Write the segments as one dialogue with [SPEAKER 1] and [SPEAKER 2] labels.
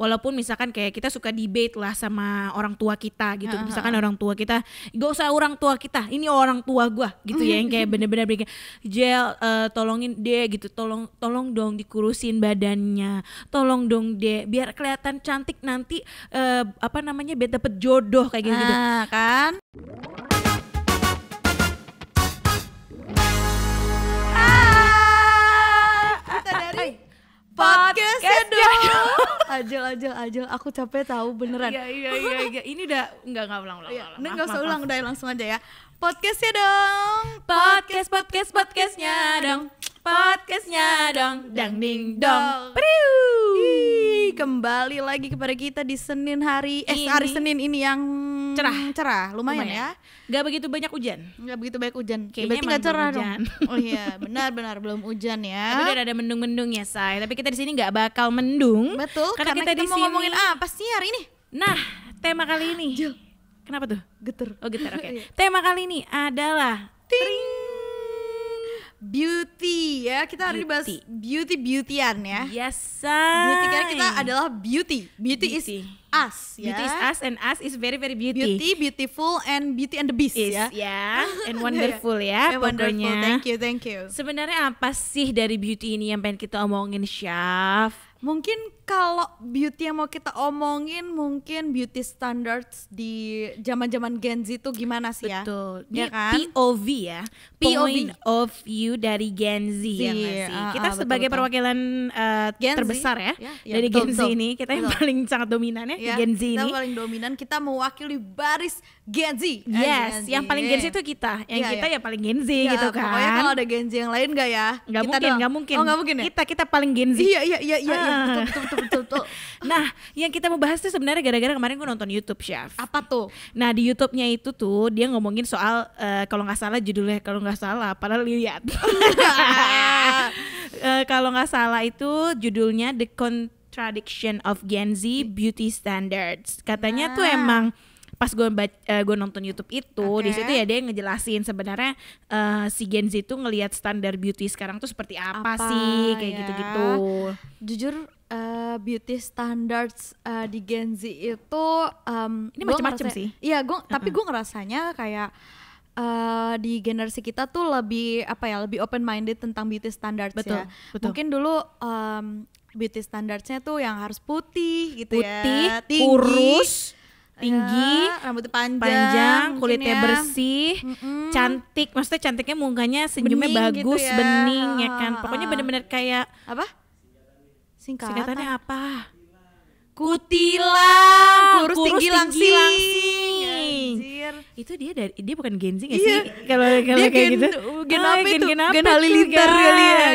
[SPEAKER 1] walaupun misalkan kayak kita suka debate lah sama orang tua kita gitu uh ah, -huh. misalkan ah, ah. orang tua kita gak usah orang tua kita ini orang tua gue gitu ya yang kayak bener-bener bikin gel, uh, eh, tolongin deh gitu tolong tolong dong dikurusin badannya tolong dong deh biar kelihatan cantik nanti uh, apa namanya biar dapet jodoh kayak gitu, -gitu. kan
[SPEAKER 2] podcast ya, ya. dong.
[SPEAKER 1] ajel, aja aja Aku capek tahu beneran. Iya, iya, iya. iya. Ini udah enggak nggak ulang, ulang, Iya. ulang. Ini nggak usah ulang, udah langsung aja ya. podcast ya dong. Podcast, podcast, podcastnya dong. Podcastnya dong. Dang ding dong. Priu. Kembali lagi kepada kita di Senin hari, eh hari Senin ini yang cerah, cerah, lumayan, lumayan. ya. nggak begitu banyak hujan. nggak begitu banyak hujan. Kayaknya Berarti cerah hujan. dong. Oh iya, benar-benar belum hujan ya. Tapi udah ada mendung-mendung ya, say. Tapi kita di sini nggak bakal mendung. Betul. Karena, karena kita, kita di mau sini... ngomongin apa sih hari ini? Nah, tema kali ini. Jil. Kenapa tuh? Geter. Oh geter, oke. Okay. Iya. tema kali ini adalah. Ting beauty ya kita hari ini bahas beauty beautyan ya yes sir. beauty kita adalah beauty beauty, beauty. is us ya beauty is us and us is very very beauty beauty beautiful and beauty and the beast is, ya yeah. and wonderful ya and pokoknya wonderful. thank you thank you sebenarnya apa sih dari beauty ini yang pengen kita omongin Chef? Mungkin kalau beauty yang mau kita omongin mungkin beauty standards di zaman-zaman Gen Z itu gimana sih ya? Betul. Ya kan? POV ya. POV. Point of view dari Gen Z, Z ya iya, sih? Uh, kita uh, sebagai betul, perwakilan uh, Gen terbesar ya, ya, ya dari betul, Gen Z betul. ini, kita betul. yang paling sangat dominan ya, ya Gen Z kita ini. Kita paling dominan, kita mewakili baris Gen Z. Eh, yes, Gen Z. yang paling Gen Z itu kita, yang ya, kita ya. ya paling Gen Z ya, gitu kan. Pokoknya kalau ada Gen Z yang lain nggak ya? nggak mungkin, nggak mungkin. Oh enggak mungkin ya? Kita, kita paling Gen Z. Iya, iya, iya, iya. Ah, betul, betul, betul, betul, nah yang kita mau bahas tuh sebenarnya gara-gara kemarin gue nonton YouTube chef apa tuh nah di YouTube-nya itu tuh dia ngomongin soal uh, kalau nggak salah judulnya kalau nggak salah padahal lihat uh, eh, kalau nggak salah itu judulnya The Contradiction of Gen Z Beauty Standards katanya nah. tuh emang pas gue uh, gue nonton YouTube itu okay. di situ ya dia ngejelasin sebenarnya uh, si Gen Z itu ngelihat standar beauty sekarang tuh seperti apa, apa sih kayak ya? gitu-gitu. Ya. Jujur uh, beauty standards uh, di Gen Z itu um, ini macam-macam sih. Iya, gue uh -uh. tapi gue ngerasanya kayak uh, di generasi kita tuh lebih apa ya lebih open minded tentang beauty standards ya. betul, ya. Betul. Mungkin dulu um, beauty standardsnya tuh yang harus putih gitu ya, putih, ya, tinggi, kurus, tinggi, ya, rambut panjang, panjang kulitnya ya. bersih, Mm-mm. cantik. Maksudnya cantiknya mukanya senyumnya bening gitu bagus, gitu ya. bening ya kan. Pokoknya bener-bener kayak apa? Singkatan. Singkatannya apa? Kutilang, kurus, kurus tinggi, tinggi langsing. langsing. Anjir. Itu dia dari dia bukan Gen Z gak iya. sih? Kalau kalau kayak gen, gitu. Gen, oh, gen, gen itu? Gen, gen kali ya,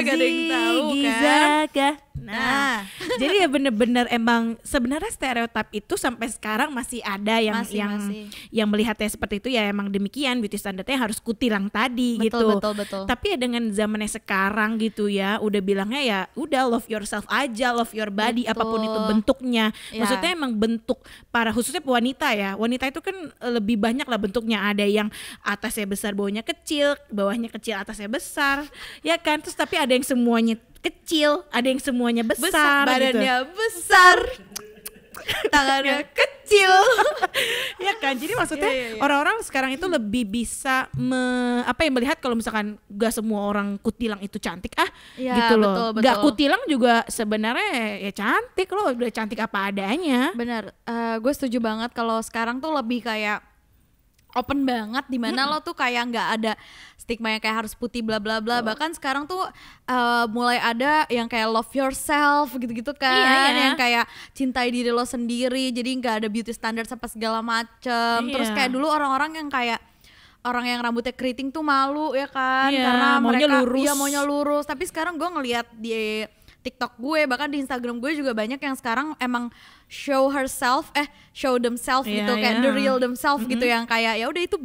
[SPEAKER 1] gak ada yang tahu kan. Gizaka. Nah, nah. jadi ya bener-bener emang sebenarnya stereotip itu sampai sekarang masih ada yang masih, yang masih. yang melihatnya seperti itu ya emang demikian beauty standarnya harus kutilang tadi betul, gitu. Betul betul Tapi ya dengan zamannya sekarang gitu ya, udah bilangnya ya udah love yourself aja, love your body betul. apapun itu bentuknya. Ya. Maksudnya emang bentuk para khususnya wanita ya. Wanita itu kan lebih banyak lah bentuknya ada yang atasnya besar, bawahnya kecil, bawahnya kecil, atasnya besar. Ya kan? Terus tapi ada yang semuanya kecil, ada yang semuanya besar, besar gitu. badannya gitu. besar, tangannya iya. kecil. ya kan? Jadi maksudnya yeah, yeah, yeah. orang-orang sekarang itu lebih bisa me, apa yang melihat kalau misalkan gak semua orang kutilang itu cantik ah yeah, gitu loh. Betul, betul. Gak kutilang juga sebenarnya ya cantik loh, udah cantik apa adanya. bener Uh, eh, gue setuju banget kalau sekarang tuh lebih kayak open banget dimana hmm. lo tuh kayak nggak ada stigma yang kayak harus putih bla bla bla oh. bahkan sekarang tuh uh, mulai ada yang kayak love yourself gitu gitu kan iya, iya. yang kayak cintai diri lo sendiri jadi nggak ada beauty standard apa segala macem iya. terus kayak dulu orang-orang yang kayak orang yang rambutnya keriting tuh malu ya kan iya, karena maunya mereka lurus. iya maunya lurus tapi sekarang gue ngelihat di TikTok gue bahkan di Instagram gue juga banyak yang sekarang emang show herself eh show themselves yeah, gitu yeah. the real themselves mm -hmm. gitu yang kayak ya udah itu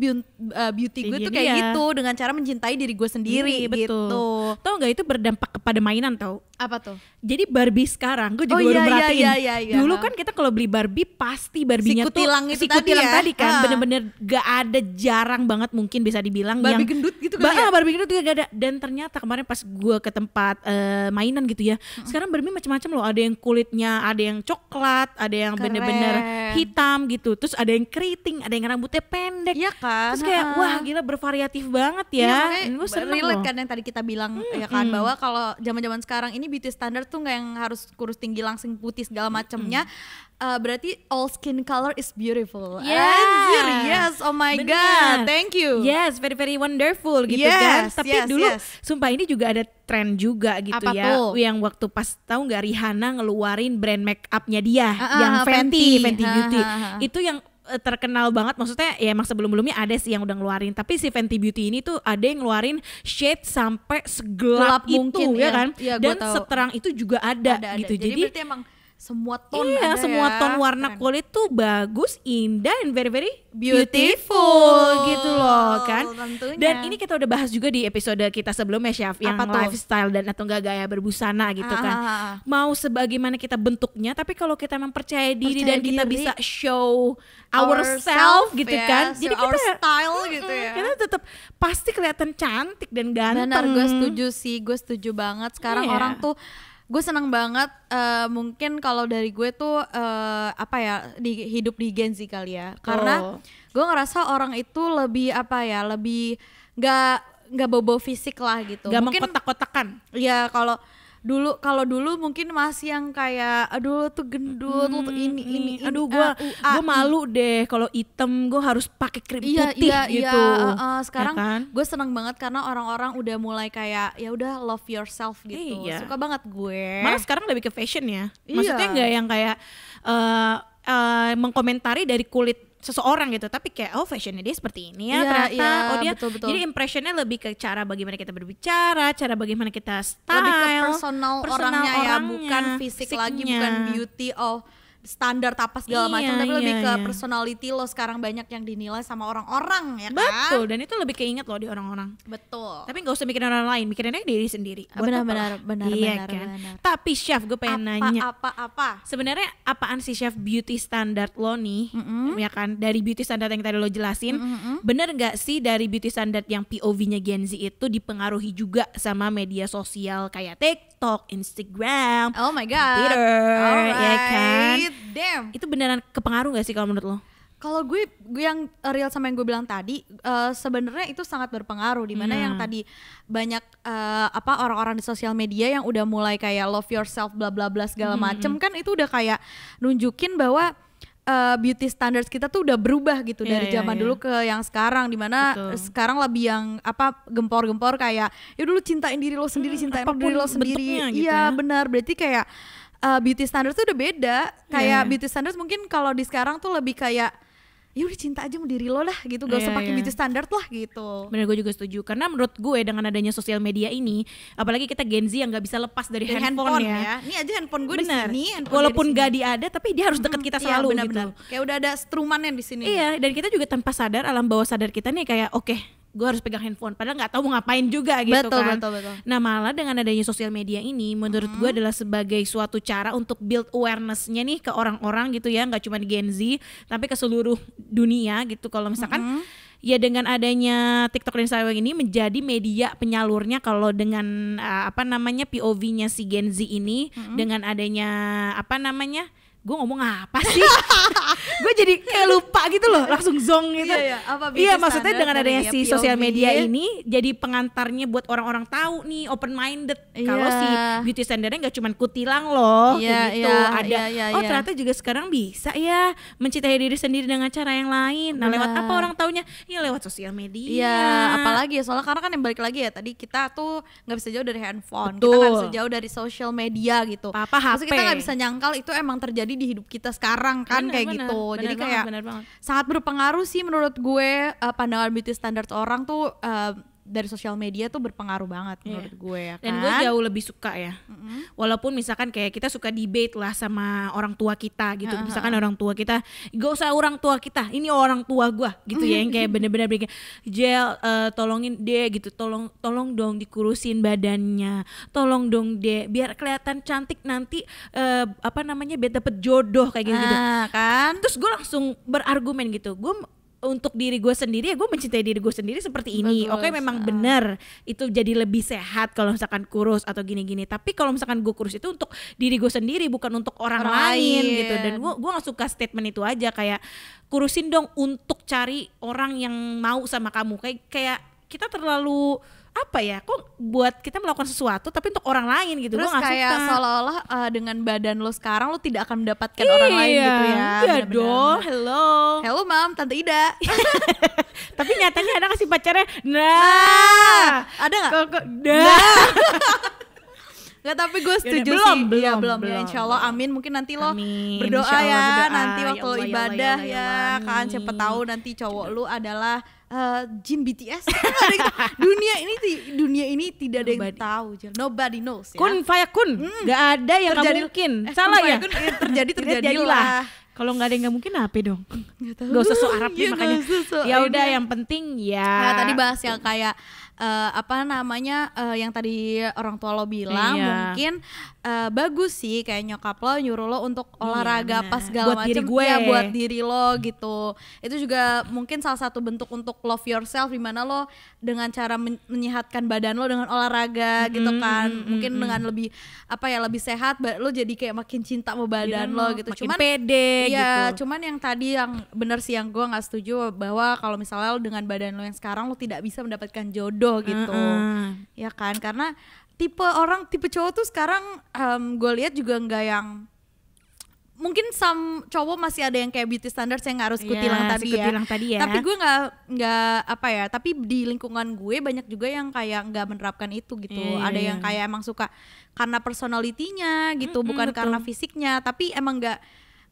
[SPEAKER 1] eh, beauty, gue tuh kayak ya. gitu dengan cara mencintai diri gue sendiri iya, betul. gitu. Tahu nggak itu berdampak kepada mainan tau? Apa tuh? Jadi Barbie sekarang gue oh, juga oh, iya, udah iya, merhatiin. Iya, iya, iya, Dulu nah. kan kita kalau beli Barbie pasti Barbinya sikutilang tuh itu sikutilang tadi, ya? tadi kan ah. bener-bener gak ada jarang banget mungkin bisa dibilang Barbie yang gendut gitu kan. Ya? Barbie gendut juga gak ada dan ternyata kemarin pas gue ke tempat uh, mainan gitu ya. Uh. Sekarang Barbie macam-macam loh, ada yang kulitnya, ada yang coklat, coklat, ada yang bener-bener hitam gitu. Terus ada yang keriting, ada yang rambutnya pendek. Iya kan? Terus kayak wah gila bervariatif banget ya. Iya, gue kan yang tadi kita bilang hmm, ya kan hmm. bahwa kalau zaman-zaman sekarang ini beauty standard tuh nggak yang harus kurus tinggi langsing putih segala macemnya. Hmm uh, berarti all skin color is beautiful. Yes, Anjir, yes, oh my Bener. god, thank you. Yes, very very wonderful gitu yes, kan. Tapi yes, dulu, yes. sumpah ini juga ada trend juga gitu Apa ya tuh? yang waktu pas tahu nggak Rihanna ngeluarin brand make upnya dia uh, uh, yang Fenty Fenty, Fenty Beauty uh, uh, uh. itu yang eh, terkenal banget maksudnya ya emang sebelum-sebelumnya ada sih yang udah ngeluarin tapi si Fenty Beauty ini tuh ada yang ngeluarin shade sampai segelap itu mungkin, ya, ya. kan ya, dan seterang itu juga ada, ada, ada. gitu jadi, jadi semua ton iya, semua ya. ton warna Keren. kulit tuh bagus, indah, and very very beautiful, beautiful gitu loh kan. Tentunya. Dan ini kita udah bahas juga di episode kita sebelumnya Chef yang Apa lifestyle dan atau enggak gaya berbusana gitu ah. kan. Ah, ah, ah. Mau sebagaimana kita bentuknya, tapi kalau kita memang percaya diri percaya dan diri. kita bisa show ourselves ourself, gitu yeah. kan. Jadi kita style mm, gitu ya. Kita tetap pasti kelihatan cantik dan ganteng. Benar, gue setuju sih, gue setuju banget. Sekarang yeah. orang tuh gue senang banget uh, mungkin kalau dari gue tuh uh, apa ya di hidup di Gen Z kali ya karena oh. gue ngerasa orang itu lebih apa ya lebih nggak nggak bobo fisik lah gitu gak mungkin kotak-kotakan ya kalau dulu kalau dulu mungkin masih yang kayak aduh tuh gendut hmm, tuh ini ini, ini aduh gua uh, gua malu deh kalau item gua harus pakai krim iya, putih iya, iya gitu iya, uh, uh, sekarang ya kan? gue seneng banget karena orang-orang udah mulai kayak ya udah love yourself gitu iya. suka banget gue malah sekarang lebih ke fashion ya iya. maksudnya nggak iya. yang kayak uh, uh, mengkomentari dari kulit seseorang gitu tapi kayak oh fashionnya dia seperti ini ya, ya ternyata ya, oh dia betul, betul. jadi impressionnya lebih ke cara bagaimana kita berbicara cara bagaimana kita style lebih ke personal, personal orangnya, ya, orangnya ya bukan fisik lagi bukan beauty oh standar apa segala iya, macam tapi iya, lebih ke iya. personality lo sekarang banyak yang dinilai sama orang-orang ya kan betul dan itu lebih keinget lo di orang-orang betul tapi nggak usah mikirin orang lain mikirinnya diri sendiri benar-benar benar iya benar, kan benar. tapi chef gue pengen apa, nanya apa apa sebenarnya apaan sih chef beauty standard lo nih mm -hmm. ya kan dari beauty standard yang tadi lo jelasin mm -hmm. bener nggak sih dari beauty standard yang POV-nya Gen Z itu dipengaruhi juga sama media sosial kayak TikTok TikTok, Instagram, oh my god, Twitter, right. ya kan? Damn. Itu beneran kepengaruh gak sih kalau menurut lo? Kalau gue, gue yang real sama yang gue bilang tadi, uh, sebenarnya itu sangat berpengaruh. Dimana hmm. yang tadi banyak uh, apa orang-orang di sosial media yang udah mulai kayak love yourself, bla bla bla segala hmm, hmm, macem hmm. kan itu udah kayak nunjukin bahwa uh, beauty standards kita tuh udah berubah gitu yeah, dari iya, zaman yeah, dulu ke yang sekarang dimana Betul. sekarang lebih yang apa gempor-gempor kayak ya dulu cintain diri lo sendiri hmm, cintain diri lo sendiri gitu iya ya. benar berarti kayak uh, beauty standards tuh udah beda iya, kayak yeah. beauty standards mungkin kalau di sekarang tuh lebih kayak ya udah cinta aja sama diri lo lah gitu gak iya, usah pakai yeah. beauty standard lah gitu bener gue juga setuju karena menurut gue dengan adanya sosial media ini apalagi kita Gen Z yang gak bisa lepas dari, dari handphone, handphone ya. ya ini aja handphone gue di sini walaupun gak diada tapi dia harus deket kita iya, selalu yeah, bener -bener. gitu kayak udah ada strumannya di sini iya dan kita juga tanpa sadar alam bawah sadar kita nih kayak oke okay, gue harus pegang handphone padahal nggak tahu mau ngapain juga gitu betul, kan betul, betul. nah malah dengan adanya sosial media ini menurut hmm. gue adalah sebagai suatu cara untuk build awarenessnya nih ke orang-orang gitu ya nggak cuma Gen Z tapi ke seluruh dunia gitu kalau misalkan hmm. ya dengan adanya TikTok dan Instagram ini menjadi media penyalurnya kalau dengan uh, apa namanya POV-nya si Gen Z ini hmm. dengan adanya apa namanya gue ngomong apa sih? gue jadi kayak lupa gitu loh, langsung zong gitu. Iya, iya. Apa iya maksudnya dengan adanya si sosial media ini jadi pengantarnya buat orang-orang tahu nih open minded iya. kalau si beauty standarnya nggak cuma kutilang loh, iya, gitu. Iya, Ada iya, iya, oh iya. ternyata juga sekarang bisa ya mencintai diri sendiri dengan cara yang lain. Nah, lewat apa orang taunya? Ya lewat sosial media. Iya, apalagi ya soalnya karena kan yang balik lagi ya tadi kita tuh nggak bisa jauh dari handphone, Betul. kita nggak bisa jauh dari sosial media gitu. Apa, -apa HP. Maksudnya kita nggak bisa nyangkal itu emang terjadi terjadi di hidup kita sekarang kan bener, kayak bener, gitu. Bener Jadi bener kayak bener sangat berpengaruh sih menurut gue uh, pandangan beauty standard orang tuh uh, dari sosial media tuh berpengaruh banget yeah. menurut gue ya kan. Dan gue kan? jauh lebih suka ya. Mm-hmm. Walaupun misalkan kayak kita suka debate lah sama orang tua kita gitu. Uh-huh. Misalkan orang tua kita, gak usah orang tua kita, ini orang tua gue gitu ya yang kayak bener-bener bikin Jel uh, tolongin deh gitu, tolong tolong dong dikurusin badannya. Tolong dong deh biar kelihatan cantik nanti uh, apa namanya biar dapet jodoh kayak gitu. Uh, kan? Terus gue langsung berargumen gitu. Gue untuk diri gue sendiri ya gue mencintai diri gue sendiri seperti ini oke okay, memang ah. benar itu jadi lebih sehat kalau misalkan kurus atau gini-gini tapi kalau misalkan gue kurus itu untuk diri gue sendiri bukan untuk orang, orang lain. lain gitu dan gue gue gak suka statement itu aja kayak kurusin dong untuk cari orang yang mau sama kamu kayak kayak kita terlalu apa ya kok buat kita melakukan sesuatu tapi untuk orang lain gitu terus gak kayak seolah-olah uh, dengan badan lo sekarang lo tidak akan mendapatkan iya, orang lain iya, gitu ya iya dong hello hello mam tante ida tapi nyatanya ada kasih pacarnya nah, nah ada nggak nah, nah. Gak tapi gue ya setuju Yaudah, sih iya, belum, ya, belum, belum ya insya Allah amin mungkin nanti lo amin. berdoa ya berdoa, nanti ya waktu ya Allah, ya ibadah ya, ya, ya, ya kan siapa tahu nanti cowok lu adalah uh, Jin BTS dunia ini dunia ini tidak ada yang tahu nobody knows ya. kun faya kun hmm. gak ada yang terjadi, gak mungkin eh, salah ya kun, eh, terjadi ya terjadilah kalau nggak ada yang nggak mungkin apa dong nggak usah so Arab ya, makanya ya udah yang penting ya nah, tadi bahas yang kayak uh, apa namanya uh, yang tadi orang tua lo bilang iya. mungkin uh, bagus sih kayak nyokap lo nyuruh lo untuk iya, olahraga iya, pas segala buat macam gue. ya buat diri lo gitu itu juga mungkin salah satu bentuk untuk love yourself dimana lo dengan cara menyehatkan badan lo dengan olahraga mm, gitu hmm, kan mm, mungkin hmm. dengan lebih apa ya lebih sehat lo jadi kayak makin cinta mau badan iya, lo gitu makin cuman pede ya gitu. cuman yang tadi yang bener sih yang gue nggak setuju bahwa kalau misalnya lo dengan badan lo yang sekarang lo tidak bisa mendapatkan jodoh gitu mm -hmm. ya kan karena tipe orang tipe cowok tuh sekarang um, gue lihat juga nggak yang mungkin sam cowok masih ada yang kayak beauty standards yang harus kutilang iya, yeah, tadi ya. tadi ya. Tapi gue nggak nggak apa ya. Tapi di lingkungan gue banyak juga yang kayak nggak menerapkan itu gitu. Yeah, ada yeah. yang iya. kayak emang suka karena personalitinya gitu, mm -hmm, bukan betul. karena fisiknya. Tapi emang nggak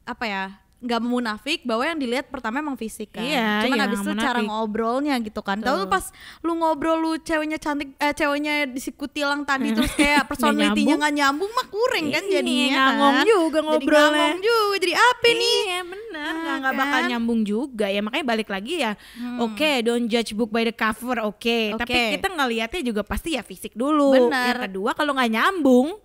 [SPEAKER 1] apa ya nggak munafik bahwa yang dilihat pertama emang fisik kan. Iya, Cuman iya, abis itu munafik. cara ngobrolnya gitu kan. Tahu pas lu ngobrol lu ceweknya cantik eh ceweknya disikutilang tilang tadi terus kayak personalitinya nggak nyambung. mah kuring kan iya, jadinya. kan? ngomong juga ngobrol. ngomong juga jadi apa iya, nih? Iya benar. Nah, nggak kan? bakal nyambung juga ya makanya balik lagi ya. Hmm. Oke, okay, don't judge book by the cover. Oke, okay. okay. tapi kita ngeliatnya juga pasti ya fisik dulu. Bener. Yang kedua kalau nggak nyambung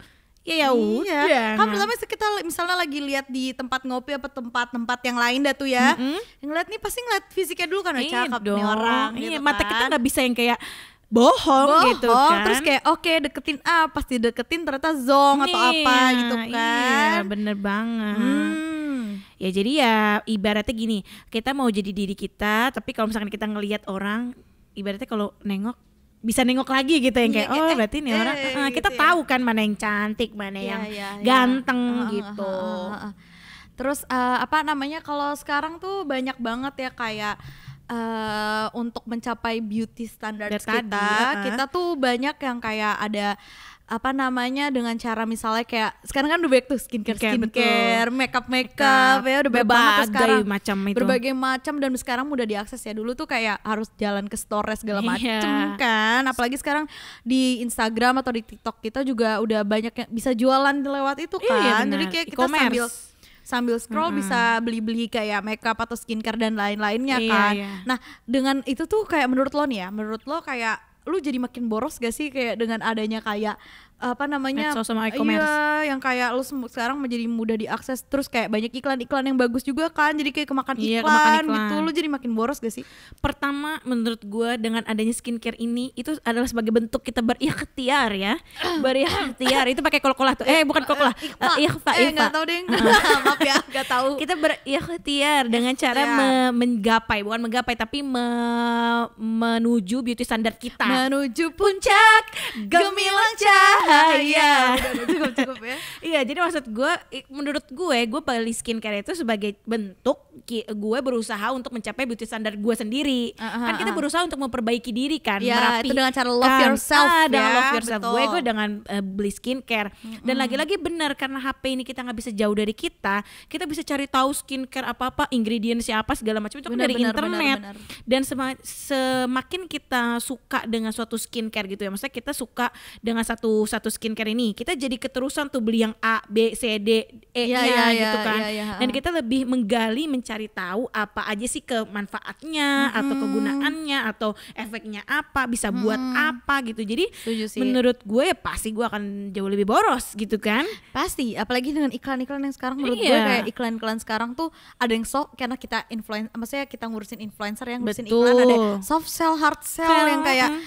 [SPEAKER 1] Ya ya iya. udah. Kamu kan sih nah. kita misalnya lagi lihat di tempat ngopi apa tempat-tempat yang lain dah tuh ya. Mm-hmm. Ngeliat nih pasti ngeliat fisiknya dulu kan iya cakep dong. nih orang. Iya, gitu mata kan. kita nggak bisa yang kayak bohong, bohong gitu kan. Terus kayak oke okay, deketin ah pasti deketin ternyata zong atau apa gitu iya, kan. Iya, bener banget. Hmm. Ya jadi ya ibaratnya gini, kita mau jadi diri kita, tapi kalau misalkan kita ngelihat orang ibaratnya kalau nengok bisa nengok lagi gitu yang kayak iya, oh eh, berarti nih eh, orang eh, eh, kita gitu ya. tahu ya. kan mana yang cantik mana yeah, yang yeah, iya. ganteng yeah. gitu terus uh, apa namanya kalau sekarang tuh banyak banget ya kayak uh, untuk mencapai beauty standar kita tadi, uh. kita tuh banyak yang kayak ada apa namanya dengan cara misalnya kayak sekarang kan udah back to skincare skincare, skincare makeup makeup ya udah banyak banget sekarang macam itu. berbagai macam dan sekarang mudah diakses ya dulu tuh kayak harus jalan ke store segala iya. macam yeah. kan apalagi sekarang di Instagram atau di TikTok kita juga udah banyak yang bisa jualan lewat itu iya, kan iya, jadi kayak kita e sambil sambil scroll hmm. bisa beli-beli kayak makeup atau skincare dan lain-lainnya iya, kan. Iya. Nah, dengan itu tuh kayak menurut lo nih ya, menurut lo kayak lu jadi makin boros gak sih kayak dengan adanya kayak apa namanya Medsos sama e-commerce iya yang kayak lu sekarang menjadi mudah diakses terus kayak banyak iklan-iklan yang bagus juga kan jadi kayak kemakan iya, iklan, kemakan iklan gitu lu jadi makin boros gak sih pertama menurut gue dengan adanya skincare ini itu adalah sebagai bentuk kita berikhtiar ya berikhtiar itu pakai kolkolah tuh eh bukan kolkolah uh, ikhfa eh, eh, eh nggak tau deh maaf ya nggak tau kita berikhtiar dengan cara yeah. me menggapai bukan menggapai tapi me menuju beauty standar kita menuju puncak gemilang cahaya Ah, iya, iya. iya, iya. cukup cukup ya. Iya, jadi maksud gue, menurut gue, gue beli skincare itu sebagai bentuk gue berusaha untuk mencapai beauty standar gue sendiri. Uh, huh kan kita berusaha untuk memperbaiki diri kan, ya, merapi. Itu dengan cara love kan. yourself. Ah, ya, dengan love yourself. Betul. Gue gue dengan uh, beli skincare. Mm-hmm. Dan lagi-lagi benar karena HP ini kita nggak bisa jauh dari kita, kita bisa cari tahu skincare apa apa, ingredientsnya apa segala macam itu kan bener, dari bener, internet. Bener, bener. Dan sema- semakin kita suka dengan suatu skincare gitu ya, maksudnya kita suka dengan satu satu skincare ini kita jadi keterusan tuh beli yang A B C D E iya, nya ya, ya, gitu iya, kan ya, ya, ya. dan kita lebih menggali mencari tahu apa aja sih kemanfaatnya hmm. atau kegunaannya atau efeknya apa bisa hmm. buat apa gitu jadi menurut gue ya pasti gue akan jauh lebih boros gitu kan pasti apalagi dengan iklan-iklan yang sekarang menurut iya. gue kayak iklan-iklan sekarang tuh ada yang sok karena kita influencer maksudnya kita ngurusin influencer yang ngurusin Betul. iklan ada soft sell hard sell yang kayak hmm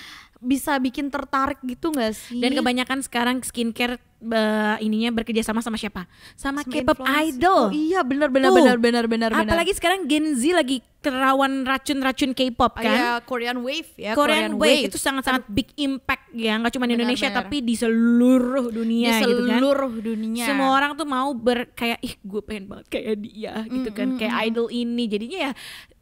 [SPEAKER 1] bisa bikin tertarik gitu gak sih? Dan kebanyakan sekarang skincare Be, ininya bekerja sama sama siapa? Sama, sama K-pop idol. Oh iya, benar benar Tuh. benar benar benar benar. Apalagi sekarang Gen Z lagi terawan racun-racun K-pop ah, kan? Iya, Korean Wave ya. Korean, Korean wave. wave itu sangat-sangat kan big impact ya, nggak cuma di Indonesia benar. tapi di seluruh dunia gitu kan. di seluruh gitu kan. dunia. Semua orang tuh mau ber kayak ih gue pengen banget kayak dia mm, gitu kan, mm, kayak mm. idol ini. Jadinya ya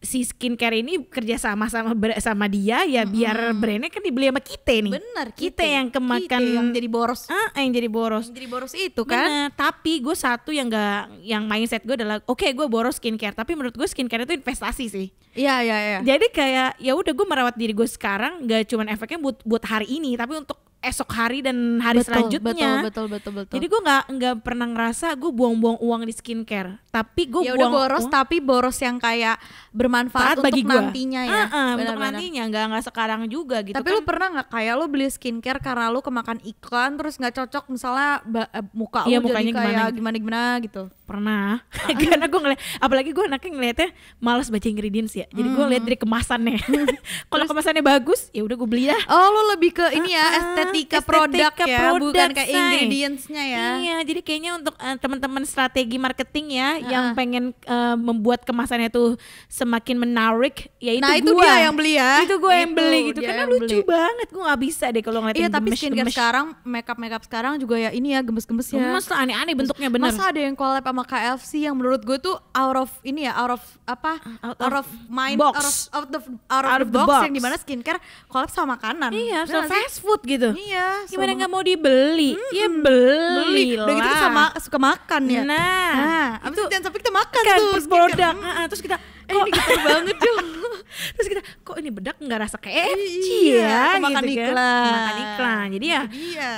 [SPEAKER 1] si skincare ini kerja sama sama sama dia ya mm, biar brandnya kan dibeli sama kita nih. Benar, kita, yang kemakan kita yang jadi boros. Ah, yang jadi boros boros jadi boros itu kan Bener. tapi gue satu yang gak yang mindset gue adalah oke okay, gue boros skincare tapi menurut gue skincare itu investasi sih iya iya iya jadi kayak ya udah gue merawat diri gue sekarang gak cuman efeknya buat buat hari ini tapi untuk esok hari dan hari betul, selanjutnya. Betul, betul, betul, betul. Jadi gue nggak nggak pernah ngerasa gue buang-buang uang di skincare. Tapi gue ya udah boros, uang. tapi boros yang kayak bermanfaat Saat bagi untuk gua. nantinya ya. Uh -uh, benar, untuk benar. nantinya nggak nggak sekarang juga gitu. Tapi kan. lu pernah nggak kayak lu beli skincare karena lu kemakan iklan terus nggak cocok misalnya eh, muka ya, jadi kayak gimana gimana, gimana gitu pernah karena gue ngeliat apalagi gue anaknya ngeliatnya malas baca ingredients ya jadi gue lihat dari kemasannya kalau kemasannya bagus ya udah gue beli ya oh lo lebih ke ini ya uh, estetika, estetika produk, ya produk, bukan kayak ingredientsnya ya iya jadi kayaknya untuk uh, teman-teman strategi marketing ya uh yang pengen uh, membuat kemasannya tuh semakin menarik ya itu nah, gua. dia yang beli ya itu gue yang beli gitu karena lucu beli. banget gue nggak bisa deh kalau ngeliatin iya tapi skincare sekarang makeup makeup sekarang juga ya ini ya gemes-gemes ya gemes aneh-aneh bentuknya benar masa ada yang collab sama KFC yang menurut gue tuh out of ini ya out of apa out, out of mind box. out of out of the, out of of the box, box yang dimana skincare collab sama makanan iya sama fast food gitu iya gimana nggak mau dibeli hmm, ya beli, Lah. sama suka makan ya nah, nah itu jangan sampai kita makan kan, tuh produk uh, terus kita eh ini gitu banget tuh terus kita kok ini bedak nggak rasa KFC iya, ya makan gitu kan. iklan makan iklan jadi ya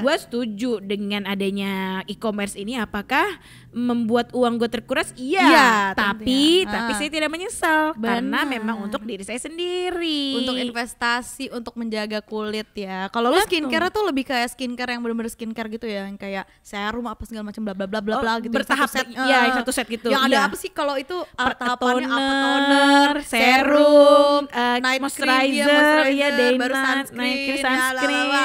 [SPEAKER 1] gue setuju dengan adanya e-commerce ini apakah membuat membuat uang gue terkuras iya ya, tapi tentunya. tapi ah. saya tidak menyesal Benar. karena memang untuk diri saya sendiri untuk investasi untuk menjaga kulit ya kalau lu skincare tuh lebih kayak skincare yang benar-benar skincare gitu ya yang kayak serum apa segala macam bla bla bla bla oh, bla oh, gitu bertahap satu set ya uh, satu set gitu yang ada ya. apa sih kalau itu eh, per tahapannya toner, apa toner serum uh, night moisturizer, cream, ya, moisturizer ya day baru sunscreen, night cream sunscreen ya, lala,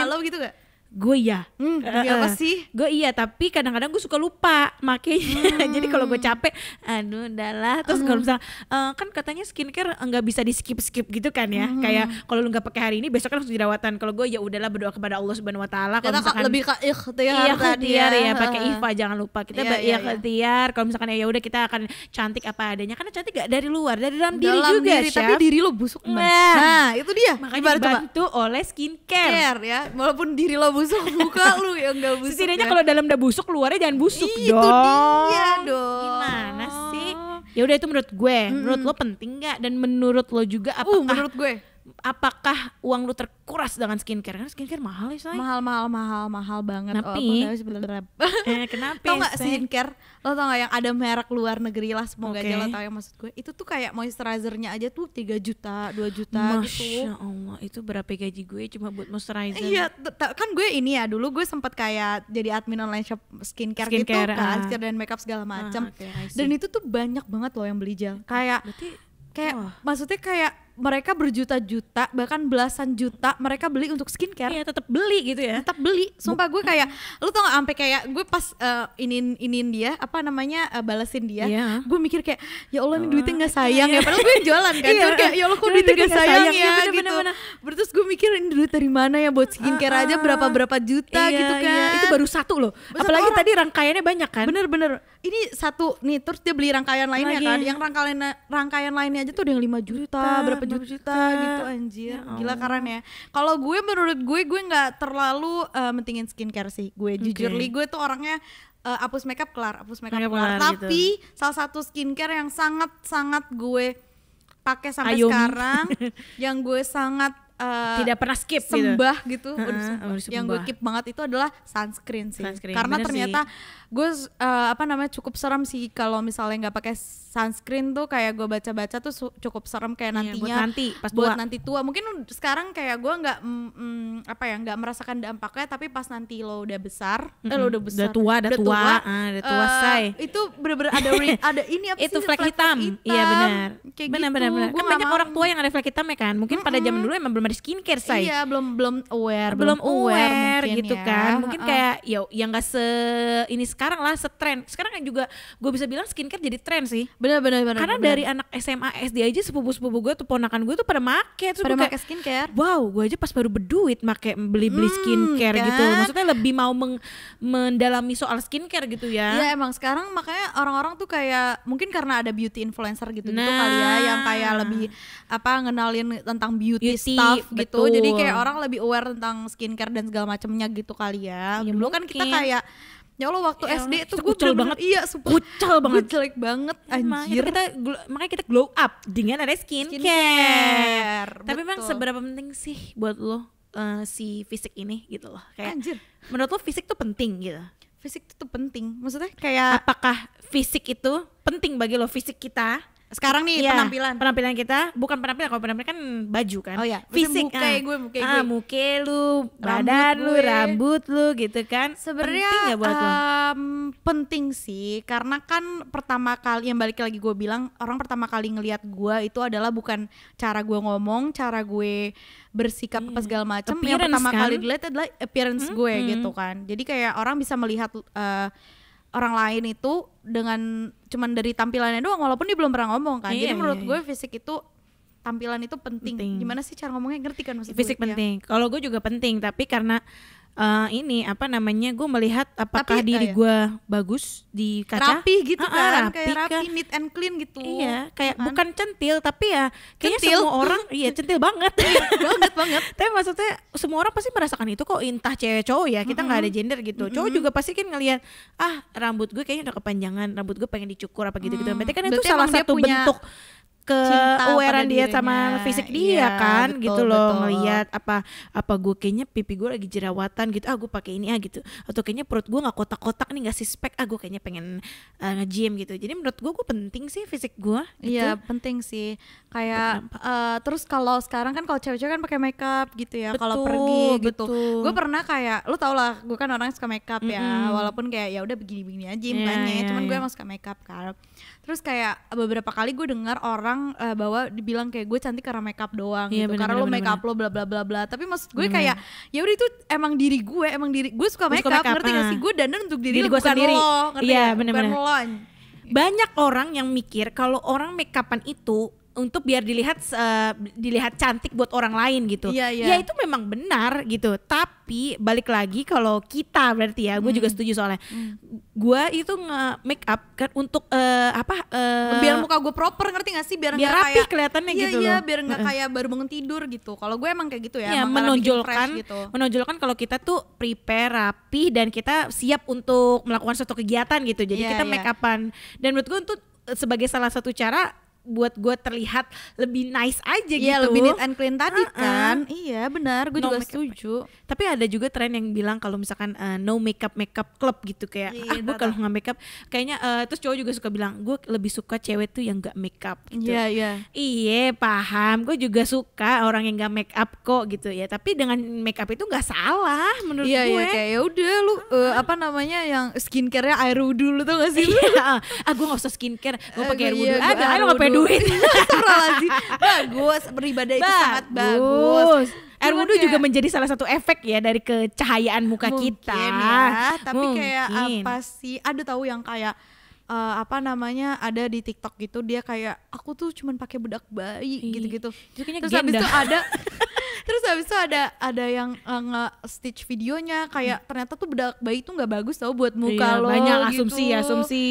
[SPEAKER 1] lala, lala, gitu gak gue iya hmm, uh, apa sih gue iya tapi kadang-kadang gue suka lupa makanya hmm. jadi kalau gue hmm. capek aduh udahlah terus hmm. kalau misalnya uh, eh, kan katanya skincare nggak bisa di skip skip gitu kan ya hmm. kayak kalau lu nggak pakai hari ini besok kan harus jerawatan kalau gue ya udahlah berdoa kepada Allah subhanahu wa taala kalau misalkan lebih ke ikhtiar iya ya. ikhtiar ya pakai ifa jangan lupa kita iya, iya, iya, iya, ikhtiar tiar kalau misalkan ya udah kita akan cantik apa adanya karena cantik gak dari luar dari dalam, dalam diri juga diri, chef. tapi diri lo busuk nah, nah itu dia makanya dibantu oleh skincare Care, ya walaupun diri lo busuk busuk muka lu yang gak busuk. Setidaknya kan? kalau dalam udah busuk luarnya jangan busuk Ih, dong. Itu dia dong. Gimana sih? Ya udah itu menurut gue. Mm -hmm. Menurut lo penting nggak dan menurut lo juga apa? uh, menurut gue apakah uang lu terkuras dengan skincare? Karena skincare mahal ya, Mahal, mahal, mahal, mahal banget. Tapi, Oh, eh, kenapa? tau ya, gak skincare? Lo tau gak yang ada merek luar negeri lah, semoga okay. aja lo tau yang maksud gue. Itu tuh kayak moisturizernya aja tuh 3 juta, 2 juta gitu. Masya gitu. Allah, itu berapa gaji gue cuma buat moisturizer? Iya, kan gue ini ya, dulu gue sempat kayak jadi admin online shop skincare, gitu skincare gitu kan, ah. skincare dan makeup segala macam. Ah, okay, dan itu tuh banyak banget loh yang beli gel. Kayak, Berarti, kayak oh. maksudnya kayak mereka berjuta-juta bahkan belasan juta mereka beli untuk skincare iya tetap beli gitu ya tetap beli sumpah gue kayak lu tau gak sampai kayak gue pas uh, eh, inin inin dia apa namanya uh, balesin dia yeah. gue mikir kayak ya allah ini duitnya nggak oh, iya, sayang iya, ya iya. padahal gue jualan kan iya. kayak ya allah kok duitnya nggak sayang, sayang ya, ya gitu bener, terus gue mikir ini duit dari mana ya buat skincare ah, aja ah, berapa berapa ah. juta iya, gitu kan iya. itu baru satu loh apalagi orang. tadi rangkaiannya banyak kan bener-bener ini satu nih terus dia beli rangkaian lainnya Lagi. kan yang rangkaian rangkaian lainnya aja tuh ada yang 5 juta berapa berapa juta, juta iya. gitu anjir ya, gila keren ya kalau gue menurut gue gue nggak terlalu uh, mentingin skincare sih gue okay. jujur li gue tuh orangnya uh, hapus makeup kelar hapus makeup makeup kelar, kelar gitu. tapi salah satu skincare yang sangat sangat gue pakai sampai Ayomi. sekarang yang gue sangat uh, tidak pernah skip gitu. sembah gitu, gitu. Uh sembah. sembah. yang gue keep banget itu adalah sunscreen sih sunscreen, karena Bener ternyata gue uh, apa namanya cukup serem sih kalau misalnya nggak pakai sunscreen tuh kayak gue baca-baca tuh cukup serem kayak iya, nantinya buat nanti pas buat tua. nanti tua mungkin sekarang kayak gue nggak mm, mm, apa ya nggak merasakan dampaknya tapi pas nanti lo udah besar mm -hmm. eh, lo udah besar udah tua udah tua, tua uh, udah tua uh, say itu bener-bener ada ada ini apa itu sih, hitam. hitam iya benar benar, gitu. benar kan banyak orang tua yang ada flek hitam ya kan mungkin mm -hmm. pada zaman dulu emang belum berskincare say. iya belum belum aware belum, belum aware, aware gitu ya. kan mungkin uh. kayak ya yang gak se ini sekarang lah setren sekarang kan juga gue bisa bilang skincare jadi tren sih benar-benar karena bener. dari anak SMA SD aja sepupu-sepupu gue tuh ponakan gue tuh pada make tuh pada make skincare wow gue aja pas baru berduit make beli-beli hmm, skincare kan? gitu maksudnya lebih mau meng mendalami soal skincare gitu ya ya emang sekarang makanya orang-orang tuh kayak mungkin karena ada beauty influencer gitu gitu kali ya yang kayak lebih apa ngenalin tentang beauty, beauty stuff staff Betul. gitu. Jadi kayak orang lebih aware tentang skincare dan segala macamnya gitu kali ya. ya Dulu mungkin. kan kita kayak Ya Allah waktu ya SD itu gue bener banget Iya super Kucel banget Gue jelek banget iya, anjir makanya kita, makanya kita glow up dengan ada skincare, care Tapi memang seberapa penting sih buat lo uh, si fisik ini gitu loh kayak, Anjir Menurut lo fisik tuh penting gitu Fisik itu penting Maksudnya kayak Apakah fisik itu penting bagi lo fisik kita sekarang nih yeah. penampilan penampilan kita bukan penampilan kalau penampilan kan baju kan oh iya, fisik muka ah. Ya, gue muka ya, ah, gue muke lu badan rambut lu rambut lu gitu kan sebenarnya penting ya buat um, lu? penting sih karena kan pertama kali yang balik lagi gue bilang orang pertama kali ngelihat gue itu adalah bukan cara gue ngomong cara gue bersikap yeah. apa iya. segala macam yang pertama kan? kali dilihat adalah appearance hmm, gue hmm. gitu kan jadi kayak orang bisa melihat uh, orang lain itu dengan cuman dari tampilannya doang walaupun dia belum pernah ngomong kan. Iya, Jadi menurut iya, gue iya. fisik itu tampilan itu penting. penting. Gimana sih cara ngomongnya ngerti kan maksud Fisik iya. penting. Ya? Kalau gue juga penting, tapi karena uh, ini apa namanya gue melihat apakah Tapi, diri ya? gue bagus di kaca rapi gitu uh, kan rapi, kayak rapi kan. neat and clean gitu iya kayak kan? bukan centil tapi ya kayaknya centil. semua orang iya centil banget iya, banget banget tapi maksudnya semua orang pasti merasakan itu kok entah cewek cowok ya kita nggak mm -hmm. ada gender gitu mm -hmm. cowok juga pasti kan ngelihat ah rambut gue kayaknya udah kepanjangan rambut gue pengen dicukur apa gitu gitu berarti kan itu berarti salah satu punya... bentuk ke awarean dia sama fisik dia iya, kan betul, gitu loh ngelihat apa apa gue kayaknya pipi gue lagi jerawatan gitu ah gue pakai ini ah gitu atau kayaknya perut gue nggak kotak-kotak nih nggak spek ah gue kayaknya pengen uh, nge-gym gitu jadi menurut gue gue penting sih fisik gue gitu. iya penting sih kayak uh, terus kalau sekarang kan kalau cewek-cewek kan pakai makeup gitu ya kalau pergi gitu gue pernah kayak lu tau lah gue kan orang suka makeup mm -hmm. ya walaupun kayak ya udah begini-begini aja yeah, banyak yeah, iya, cuman yeah. gue iya. emang suka makeup kan terus kayak eh, beberapa kali gue dengar orang uh, eh, bahwa dibilang kayak gue cantik karena makeup doang yeah, gitu bener, karena bener, lo makeup bener. lo bla bla bla bla tapi maksud gue bener. kayak ya udah itu emang diri gue emang diri gue suka makeup, suka makeup ngerti gak sih ah. gue dandan untuk diri, diri gue sendiri. iya ngerti yeah, ya? bener, bener. banyak orang yang mikir kalau orang makeupan itu untuk biar dilihat uh, dilihat cantik buat orang lain gitu. Iya, iya. Ya itu memang benar gitu. Tapi balik lagi kalau kita berarti ya, gue hmm. juga setuju soalnya. Hmm. Gue itu nge make up kan untuk uh, apa? Uh, biar muka gue proper ngerti gak sih? Biar, biar rapi kelihatannya iya, gitu iya, loh. biar nggak uh -uh. kayak baru bangun tidur gitu. Kalau gue emang kayak gitu ya. ya menonjolkan gitu. menonjolkan kalau kita tuh prepare rapi dan kita siap untuk melakukan suatu kegiatan gitu. Jadi yeah, kita yeah. make iya. upan dan menurut gue untuk sebagai salah satu cara buat gue terlihat lebih nice aja iya, gitu. lebih neat and clean tadi uh-uh. kan. Iya, benar. Gue no juga setuju. Tapi ada juga tren yang bilang kalau misalkan uh, no makeup makeup club gitu kayak iya, ah gue kalau nggak makeup kayaknya uh, terus cowok juga suka bilang gue lebih suka cewek tuh yang nggak makeup gitu. Iya, iya. Iya, paham. Gue juga suka orang yang nggak makeup kok gitu ya. Tapi dengan makeup itu nggak salah menurut iya, iya gue. Iya, kayak ya udah lu uh, apa namanya yang skincarenya air wudhu lu tuh gak sih? Iya. ah, gue nggak usah skincare. Gue pakai air iya, wudhu. Iya, ah, air duit bagus beribadah itu sangat bagus air wudhu juga menjadi salah satu efek ya dari kecahayaan muka mungkin kita ya, tapi mungkin. kayak apa eh, sih ada tahu yang kayak uh, apa namanya ada di TikTok gitu dia kayak aku tuh cuman pakai bedak bayi gitu-gitu. Terus habis itu ada terus habis itu ada ada yang uh, eh, nge stitch videonya kayak hmm. ternyata tuh bedak bayi tuh nggak bagus tau buat muka iya, lo banyak gitu. asumsi asumsi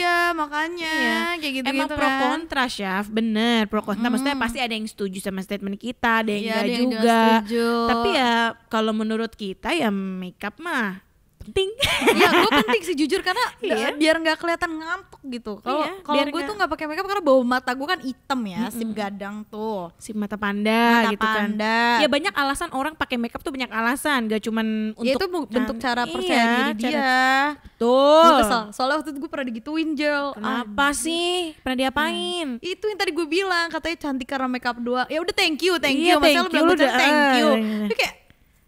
[SPEAKER 1] iya makanya iya. kayak gitu emang gitu, pro kan. kontra chef bener pro kontra hmm. maksudnya pasti ada yang setuju sama statement kita ada yang iya, enggak ada juga yang tapi ya kalau menurut kita ya makeup mah penting ya gue penting sih jujur karena iya. biar nggak kelihatan ngantuk gitu kalau iya, kalau gue tuh nggak pakai makeup karena bau mata gue kan hitam ya mm hmm sip gadang tuh sip mata panda mata gitu kan. panda. kan ya banyak alasan orang pakai makeup tuh banyak alasan gak cuman ya, untuk ya, itu bentuk cara iya, percaya iya, diri dia cara... tuh gue kesel soalnya waktu itu gue pernah digituin Jel apa di... sih pernah diapain hmm. itu yang tadi gue bilang katanya cantik karena makeup doang ya udah thank you thank iya, you masalah bilang thank you, thank ah, you. Iya, iya. Kayak,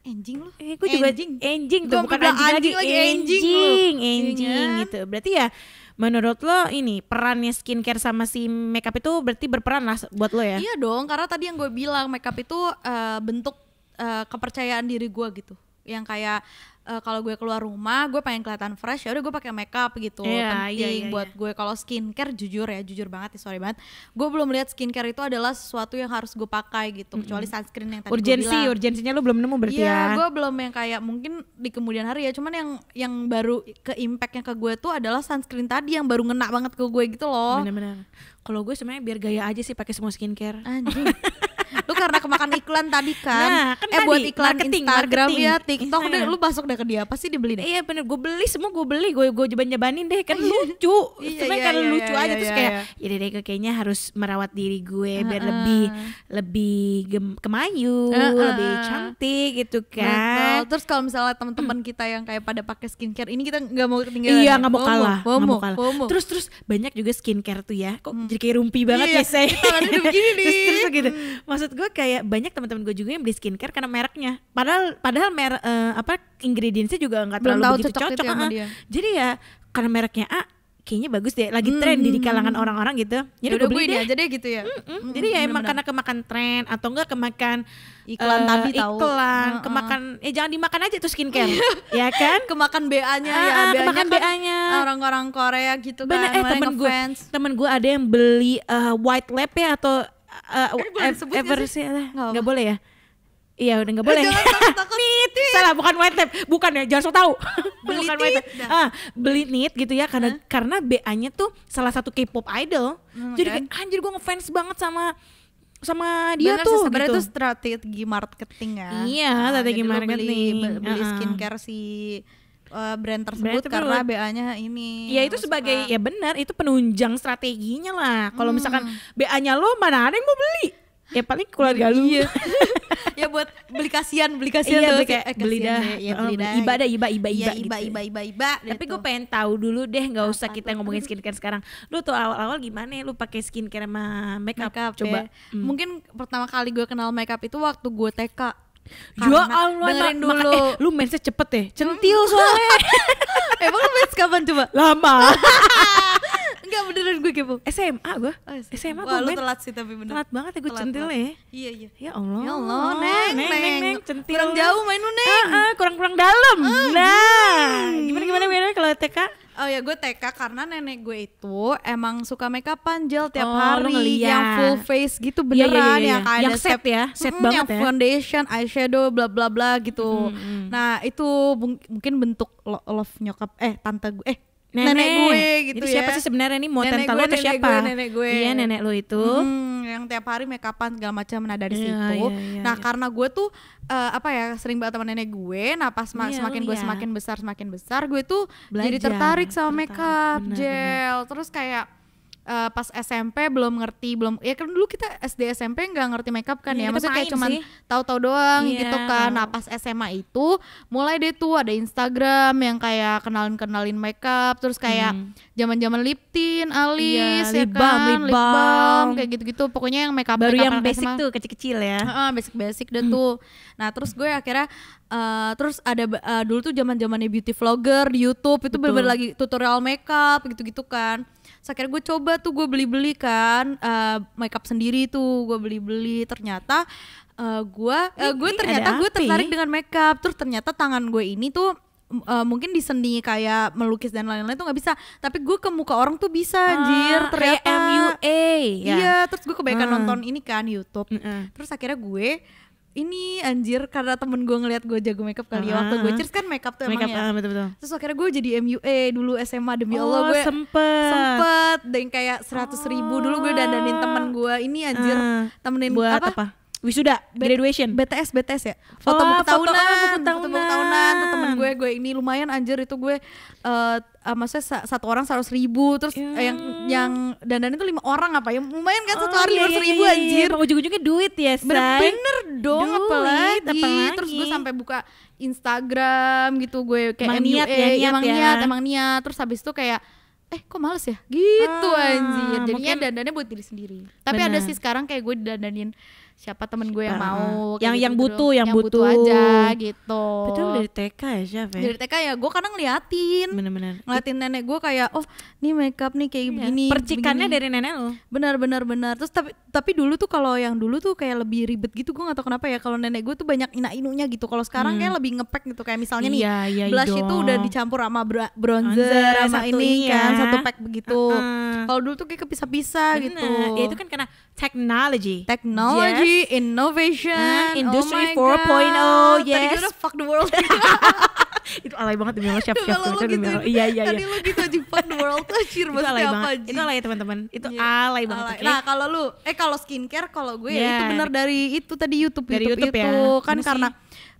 [SPEAKER 1] Enjing lu. Eh, gue juga enjing. Enjing tuh bukan anjing, anjing lagi. enjing, enjing iya. gitu. Berarti ya menurut lo ini perannya skincare sama si makeup itu berarti berperan lah buat lo ya? Iya dong, karena tadi yang gue bilang makeup itu uh, bentuk uh, kepercayaan diri gue gitu yang kayak uh, kalau gue keluar rumah gue pengen kelihatan fresh ya udah gue pakai makeup gitu yeah, iya, penting yeah, yeah, buat yeah. gue kalau skincare jujur ya jujur banget sorry banget gue belum lihat skincare itu adalah sesuatu yang harus gue pakai gitu kecuali sunscreen yang tadi urgensi gue urgensinya lo belum nemu berarti yeah, ya gue belum yang kayak mungkin di kemudian hari ya cuman yang yang baru ke impactnya ke gue tuh adalah sunscreen tadi yang baru ngena banget ke gue gitu loh benar-benar kalau gue sebenarnya biar gaya aja sih pakai semua skincare anjing lu karena kemakan iklan tadi kan, nah, kan eh tadi, buat iklan marketing, Instagram marketing. ya TikTok iya. deh lu masuk deh ke dia pasti dibeli deh iya bener gue beli semua gue beli gue gue jeban-jebanin deh kan iya. lucu iya, iya, karena iya, lucu iya, aja iya, terus iya, kayak iya. ya deh kayaknya harus merawat diri gue biar uh, lebih lebih gem, kemayu uh, uh, lebih cantik gitu kan Betul. terus kalau misalnya teman-teman kita yang kayak pada pakai skincare ini kita nggak mau ketinggalan iya ya? nggak mau kalah nggak mau kalah terus terus banyak juga skincare tuh ya kok hmm. jadi kayak rumpi banget iya, ya saya terus, terus gitu hmm maksud gue kayak banyak teman-teman gue juga yang beli skincare karena mereknya padahal padahal mer uh, apa ingredientsnya juga nggak terlalu tahu begitu cocok, cocok sama ah. dia. jadi ya karena mereknya A kayaknya bagus deh lagi hmm, tren hmm. di hmm, kalangan hmm. orang-orang gitu jadi Yaudah gue beli gue deh aja gitu ya hmm, hmm. Hmm, jadi ya emang karena kemakan tren atau enggak kemakan iklan uh, tadi tahu iklan uh, uh. kemakan eh jangan dimakan aja tuh skincare ya kan kemakan BA-nya ah, ya ah, BA-nya kemakan kan BA-nya orang-orang Korea gitu kan eh, temen gue temen gue ada yang beli uh, white lab ya atau uh, eh, ever sih lah, eh, nggak boleh ya Iya udah nggak eh, boleh. nit, salah bukan white tape bukan ya jangan so tahu. beli bukan white Ah, beli nit gitu ya karena karena BA-nya tuh salah satu K-pop idol. Hmm, jadi kan? anjir gue ngefans banget sama sama dia Bener, tuh sebenarnya gitu. itu strategi marketing ya. Iya, nah, strategi marketing. Beli, beli skincare -uh. skincare si uh, brand tersebut brand karena BA-nya ini. Ya itu sebagai ya benar itu penunjang strateginya lah. Kalau hmm. misalkan BA-nya lo mana ada yang mau beli? ya paling keluarga lu iya. ya buat beli kasihan beli kasihan iya, beli, kayak, eh, beli dah ya, iya, beli dah iba dah iba iba iba ya, iba, iba gitu. iba iba iba tapi gitu. gue pengen tahu dulu deh nggak usah kita tuh? ngomongin skincare sekarang lu tuh awal awal gimana lu pakai skincare sama makeup, makeup coba ya. hmm. mungkin pertama kali gue kenal makeup itu waktu gue TK
[SPEAKER 2] Ya Allah, dengerin ma- dulu. Maka, eh,
[SPEAKER 1] lu mensnya cepet deh, centil mm. soalnya. Emang lu mens kapan coba? Lama. beneran gue kepo SMA gue oh, SMA, SMA gue main telat sih tapi bener telat banget ya gue centil ya iya iya ya Allah ya Allah neng neng neng, neng. neng. centil kurang jauh main lu neng uh, ah, uh, ah, kurang kurang dalam uh, nah uh, gimana gimana gimana kalau TK Oh ya gue TK karena nenek gue itu emang suka make upan gel tiap oh, hari yang full face gitu iya, beneran yeah, yeah, yeah, yang iya. kayak yang set, set ya set hmm, banget yang ya. foundation eyeshadow bla bla bla gitu. Mm -hmm. Nah itu mungkin bentuk love nyokap eh tante gue eh nenek, nenek gue gitu Jadi ya. siapa sih sebenarnya nih mau nenek lo atau siapa? Gue, nenek gue. Iya, nenek lo itu. Hmm, yang tiap hari make upan segala macam nah dari yeah, situ. Yeah, yeah, nah, yeah. karena gue tuh uh, apa ya, sering banget sama nenek gue, nah pas yeah, semakin oh gue iya. semakin besar semakin besar, gue tuh Belajar, jadi tertarik sama tertarik, make up, gel. Benar. Terus kayak uh, pas SMP belum ngerti belum ya kan dulu kita SD SMP nggak ngerti makeup kan iya, ya, ya. maksudnya kayak cuman tahu-tahu doang yeah. gitu kan nah pas SMA itu mulai deh tuh ada Instagram yang kayak kenalin-kenalin makeup terus kayak hmm. zaman-zaman hmm. lip tint iya, alis yeah, ya lip kan lip balm. lip balm kayak gitu-gitu pokoknya yang makeup baru makeup yang basic SMA. tuh kecil-kecil ya uh, basic-basic deh hmm. tuh nah terus gue akhirnya uh, terus ada uh, dulu tuh zaman-zamannya beauty vlogger di YouTube itu bener-bener lagi tutorial makeup gitu-gitu kan so, akhirnya gue coba tuh gue beli-beli kan uh, eh, makeup sendiri tuh gue beli-beli ternyata uh, gue uh, gue ternyata gue tertarik ya? dengan makeup terus ternyata tangan gue ini tuh uh, mungkin di seni kayak melukis dan lain-lain tuh nggak bisa tapi gue ke muka orang tuh bisa ah, anjir ah, ternyata MUA ya. iya terus gue kebanyakan uh. nonton ini kan YouTube hmm. terus akhirnya gue ini anjir karena temen gue ngeliat gue jago makeup kali ya waktu gue ah. cheers kan makeup tuh makeup, emang ya uh, ah, betul -betul. terus akhirnya gue jadi MUA dulu SMA demi oh, Allah gue sempet sempet dan kayak seratus ribu dulu gue oh. dandanin temen gue ini anjir uh, temenin buat apa, apa? wisuda B graduation BTS BTS ya oh, foto oh, buku tahunan foto, oh, foto buku tahunan tuh temen gue gue ini lumayan anjir itu gue uh, uh, maksudnya satu orang seratus ribu terus yeah. yang yang dandan itu lima orang apa ya lumayan kan oh, satu oh, hari iya, lima iya, ribu iya, anjir ujung-ujungnya duit ya say. bener bener dong duit, apalagi. apalagi terus gue sampai buka Instagram gitu gue kayak emang niat ya, niat emang ya. niat emang niat terus habis itu kayak eh kok males ya gitu ah, anjir jadinya dandannya buat diri sendiri tapi bener. ada sih sekarang kayak gue dandanin siapa temen gue yang ah, mau ah. yang gitu, yang butuh gitu, yang, yang butuh. butuh aja gitu betul dari TK ya siapa ya? dari TK ya gue kadang liatin bener-bener ngeliatin nenek gue kayak oh make makeup nih kayak iya. begini percikannya begini. dari nenek lo benar-benar benar terus tapi tapi dulu tuh kalau yang dulu tuh kayak lebih ribet gitu gue gak tau kenapa ya kalau nenek gue tuh banyak ina inunya gitu kalau sekarang hmm. kayak lebih ngepek gitu kayak misalnya nih iya, iya blush itu udah dicampur sama bronzer sama ini kan ya. satu pack begitu uh -uh. kalau dulu tuh kayak kepisah-pisah gitu ya itu kan karena technology technology yes. innovation uh, industry oh 4.0 yes tadi kita udah fuck the world itu alay banget demi Allah siap-siap gitu, iya iya iya tadi iya. lu gitu aja fuck the world tuh cheer itu alay apa ya, itu alay teman-teman itu yeah. alay banget okay? nah kalau lu eh kalau skincare kalau gue yeah. itu iya. benar dari itu tadi YouTube dari YouTube, YouTube ya. kan karena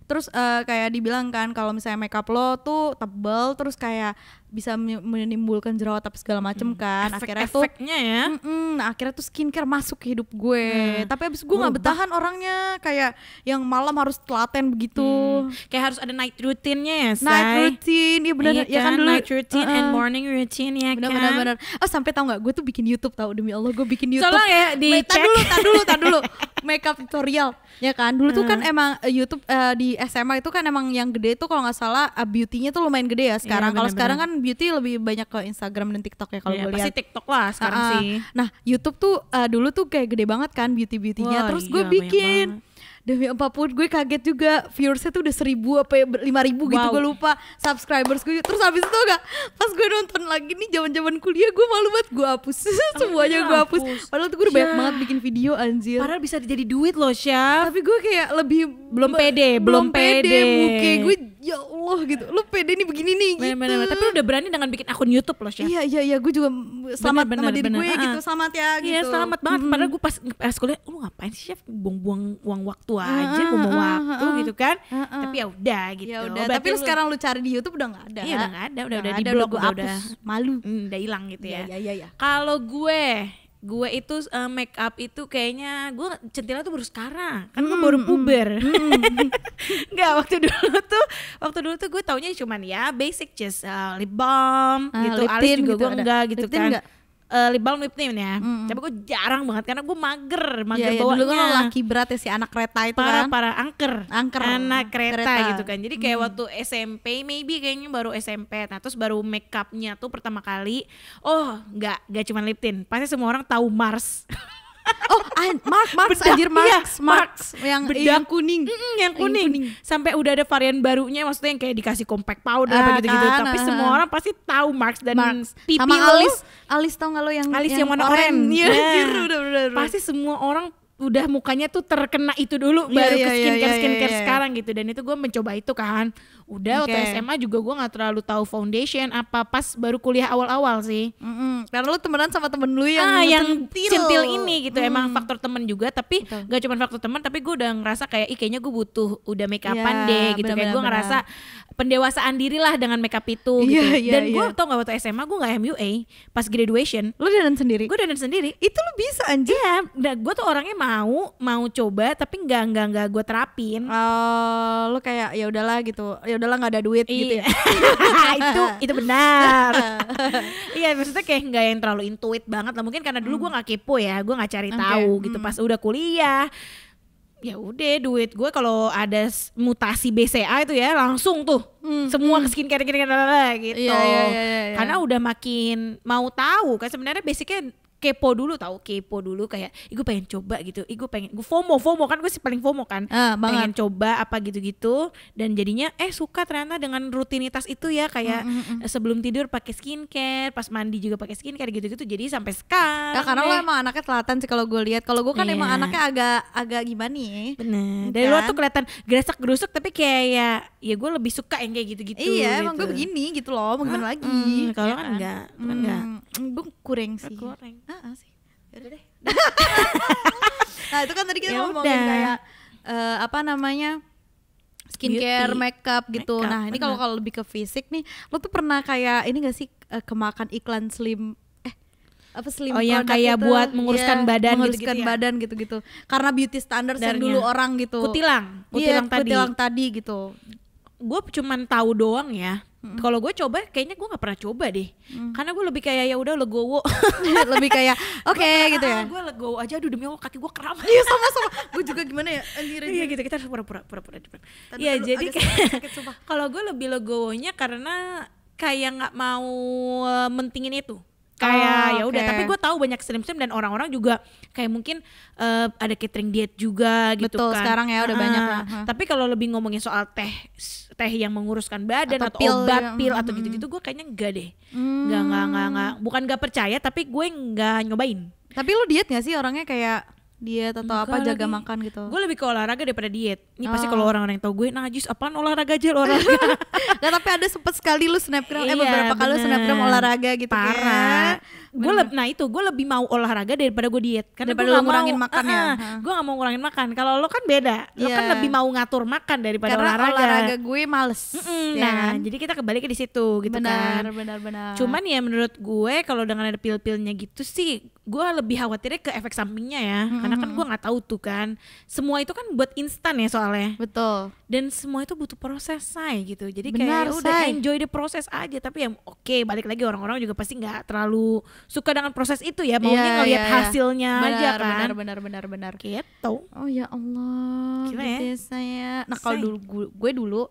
[SPEAKER 1] terus uh, kayak dibilang kan kalau misalnya makeup lo tuh tebel terus kayak bisa menimbulkan jerawat tapi segala macem hmm. kan Efek, akhirnya tuh efeknya ya mm -mm, akhirnya tuh skincare masuk ke hidup gue hmm. tapi abis gue nggak betahan orangnya kayak yang malam harus telaten begitu hmm. kayak harus ada night routine ya say. night routine iya benar iya ya kan, kan dulu night routine uh -uh. and morning routine ya bener, kan benar bener. oh sampai tau nggak gue tuh bikin YouTube tau demi Allah gue bikin YouTube soalnya ya di cek dulu tak dulu tak dulu makeup tutorial ya kan dulu hmm. tuh kan emang eh, YouTube uh, di SMA itu kan emang yang gede tuh kalau nggak salah eh, beautynya tuh lumayan gede ya iya, sekarang ya, kalau sekarang kan beauty lebih banyak ke Instagram dan TikTok ya kalau yeah, gue lihat. Pasti TikTok lah sekarang uh, sih. Nah, YouTube tuh uh, dulu tuh kayak gede banget kan beauty-beautynya. Terus gue iya, bikin demi apapun gue kaget juga viewersnya tuh udah seribu apa ya, lima ribu gitu gue lupa subscribers gue terus habis itu gak pas gue nonton lagi nih zaman zaman kuliah gue malu banget gue hapus oh, semuanya iya, gue hapus. padahal tuh gue udah ya. banyak iya. banget bikin video anjir padahal bisa jadi duit loh Syaf tapi gue kayak lebih belum pede belum pede, pede. gue ya Allah gitu lu pede nih begini nih bener, gitu bener, bener. tapi lu udah berani dengan bikin akun YouTube loh sih? iya iya iya gue juga selamat bener, sama bener, diri bener. gue uh gitu selamat ya iya, gitu iya selamat banget hmm. padahal gue pas pas kuliah lu ngapain sih Chef buang-buang uang waktu aja uh, buang waktu gitu kan tapi ya udah gitu ya udah oh, tapi lu sekarang lu cari di YouTube udah nggak ada iya udah nggak ada udah udah di blog udah malu hmm, udah hilang gitu iya, ya iya iya iya kalau gue gue itu uh, make up itu kayaknya gue centilnya tuh baru sekarang kan gue mm, baru hmm, puber mm, nggak waktu dulu tuh waktu dulu tuh gue taunya cuman ya basic just uh, lip balm ah, gitu alis juga gitu gue enggak gitu lip kan uh, eh, lip balm lip tint ya. Mm. Tapi gue jarang banget karena gue mager, mager yeah, bawa iya, Dulu kan laki berat ya si anak kereta itu para, kan. Para angker. Angker. Anak kereta, kereta gitu kan. Jadi kayak mm. waktu SMP maybe kayaknya baru SMP. Nah, terus baru makeupnya tuh pertama kali oh, nggak nggak cuma lip tint. Pasti semua orang tahu Mars. oh an Mark Marks bedak, anjir Mark, iya, Mark, yang bedak yang, kuning mm, yang kuning, kuning. sampai udah ada varian barunya maksudnya yang kayak dikasih compact powder ah, apa gitu-gitu kan, tapi nah, semua nah. orang pasti tahu Marks dan Marks. pipi sama lo alis alis tau nggak lo yang alis yang, yang warna oranye yeah. Iya. yeah. pasti semua orang udah mukanya tuh terkena itu dulu yeah, baru yeah, ke iya, skincare yeah, yeah, skincare yeah, yeah. sekarang gitu dan itu gue mencoba itu kan udah okay. waktu SMA juga gue nggak terlalu tahu foundation apa pas baru kuliah awal-awal sih mm-hmm. karena lu temenan sama temen lu yang ah, yang centil ini gitu mm. emang faktor temen juga tapi Betul. gak cuma faktor temen tapi gue udah ngerasa kayak ih kayaknya gue butuh udah make upan yeah, deh gitu bener, kayak gue ngerasa pendewasaan diri lah dengan makeup itu iya, gitu. Yeah, dan gue yeah. tau gak waktu SMA gue gak MUA pas graduation. Lo dandan sendiri? Gue dandan sendiri. Itu lo bisa anjir. Iya, yeah, gue tuh orangnya mau mau coba tapi nggak nggak nggak gue terapin uh, oh, lo kayak ya udahlah gitu ya udahlah nggak ada duit I iya. gitu ya itu itu benar iya maksudnya kayak nggak yang terlalu intuit banget lah mungkin karena dulu gue hmm. nggak kepo ya gue nggak cari okay. tahu hmm. gitu pas udah kuliah ya udah duit gue kalau ada mutasi BCA itu ya langsung tuh hmm, semua hmm. ke skincare skincare iya, gitu yeah, yeah, yeah, yeah, karena udah makin mau tahu kan sebenarnya basicnya kepo dulu tau kepo dulu kayak gue pengen coba gitu gue pengen gue fomo fomo kan gue sih paling fomo kan uh, pengen coba apa gitu gitu dan jadinya eh suka ternyata dengan rutinitas itu ya kayak mm, mm, mm. sebelum tidur pakai skincare pas mandi juga pakai skincare gitu gitu jadi sampai sekarang nah, karena deh. lo emang anaknya telatan sih kalau gue lihat kalau gue kan yeah. emang anaknya agak agak gimana nih bener iya dari kan? lo tuh kelihatan gresek gerusuk tapi kayak ya gue lebih suka yang kayak iya, gitu gitu iya gitu. emang gue begini gitu loh mau gimana lagi mm, kalau ya kan, kan enggak kan enggak mm, gue kurang sih kurang ah sih Yaudah deh nah itu kan tadi kita Yaudah. ngomongin kayak uh, apa namanya skincare, Beauty. makeup gitu. Makeup, nah ini kalau kalau lebih ke fisik nih, lo tuh pernah kayak ini gak sih uh, kemakan iklan slim eh apa slim oh, yang kayak gitu. buat menguruskan yeah, badan menguruskan gitu, badan gitu-gitu. Ya? Karena beauty standard yang dulu orang gitu. Kutilang, iya, kutilang yeah, tadi. Kutilang tadi gitu. Gue cuman tahu doang ya Mm. Kalau gue coba, kayaknya gue nggak pernah coba deh, mm. karena gue lebih kayak ya udah legowo, lebih kayak oke okay, gitu ya. Gue legowo aja, aduh demi allah kaki gue kram. Iya sama sama, gue juga gimana ya? iya gitu kita harus pura-pura pura-pura. Iya jadi kalau gue lebih legowonya karena kayak nggak mau eh, mentingin itu kayak oh, ya udah okay. tapi gue tahu banyak stream-stream dan orang-orang juga kayak mungkin uh, ada catering diet juga gitu Betul, kan. sekarang ya udah uh, banyak lah. Tapi kalau lebih ngomongin soal teh teh yang menguruskan badan atau, atau pil obat yang, pil mm-hmm. atau gitu-gitu gue kayaknya enggak deh. Hmm. Enggak enggak enggak, enggak. bukan enggak percaya tapi gue enggak nyobain. Tapi lu diet gak sih orangnya kayak diet atau Maka apa lagi. jaga makan gitu gue lebih ke olahraga daripada diet ini oh. pasti kalau orang-orang yang tau gue najis apaan olahraga aja olahraga Gak tapi ada sempet sekali lu snapgram eh iya, beberapa kali lu snapgram olahraga gitu parah gue leb, nah itu gue lebih mau olahraga daripada gue diet karena gue nggak ngurangin mau, makan uh, ya gue gak mau ngurangin makan kalau lo kan beda lo yeah. kan iya. lebih mau ngatur makan daripada karena olahraga olahraga gue males mm -mm, nah kan? jadi kita kembali ke di situ gitu benar, kan benar benar benar. cuman ya menurut gue kalau dengan ada pil-pilnya gitu sih gue lebih khawatirnya ke efek sampingnya ya mm -hmm. karena kan gue nggak tahu tuh kan semua itu kan buat instan ya soalnya betul dan semua itu butuh proses say gitu jadi benar, kayak udah enjoy the proses aja tapi ya oke okay, balik lagi orang-orang juga pasti nggak terlalu suka dengan proses itu ya maunya yeah, ngelihat yeah, yeah. hasilnya benar, aja kan benar benar benar benar gitu oh ya Allah
[SPEAKER 2] Gila gitu ya. ya saya nah kalau dulu
[SPEAKER 1] gue, gue dulu